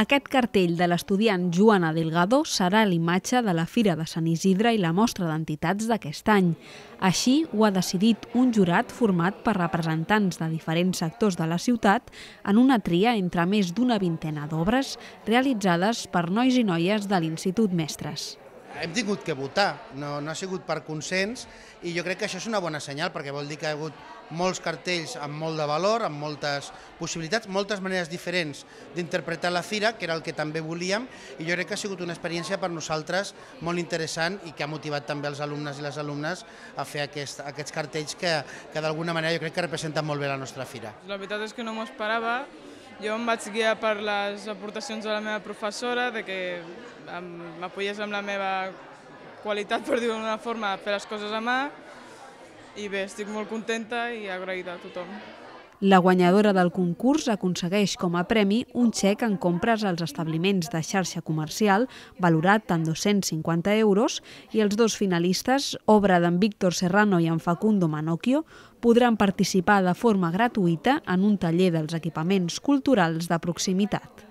Aquest cartell de l'estudiant Joana Delgado serà l'imatge de la Fira de Sant Isidre i la mostra d'entitats d'aquest any. Així ho ha decidit un jurat format per representants de diferents sectors de la ciutat en una tria entre més d'una vintena d'obres realitzades per nois i noies de l'Institut Mestres hem tingut que votar, no, no ha sigut per consens i jo crec que això és una bona senyal perquè vol dir que ha hagut molts cartells amb molt de valor, amb moltes possibilitats, moltes maneres diferents d'interpretar la fira, que era el que també volíem, i jo crec que ha sigut una experiència per nosaltres molt interessant i que ha motivat també els alumnes i les alumnes a fer aquest, aquests cartells que, que d'alguna manera jo crec que representen molt bé la nostra fira. La veritat és que no m'ho esperava, jo em vaig guiar per les aportacions de la meva professora, de que m'apoyés amb la meva qualitat, per dir-ho d'una forma, de fer les coses a mà, i bé, estic molt contenta i agraïda a tothom. La guanyadora del concurs aconsegueix com a premi un xec en compres als establiments de xarxa comercial valorat en 250 euros i els dos finalistes, obra d'en Víctor Serrano i en Facundo Manocchio, podran participar de forma gratuïta en un taller dels equipaments culturals de proximitat.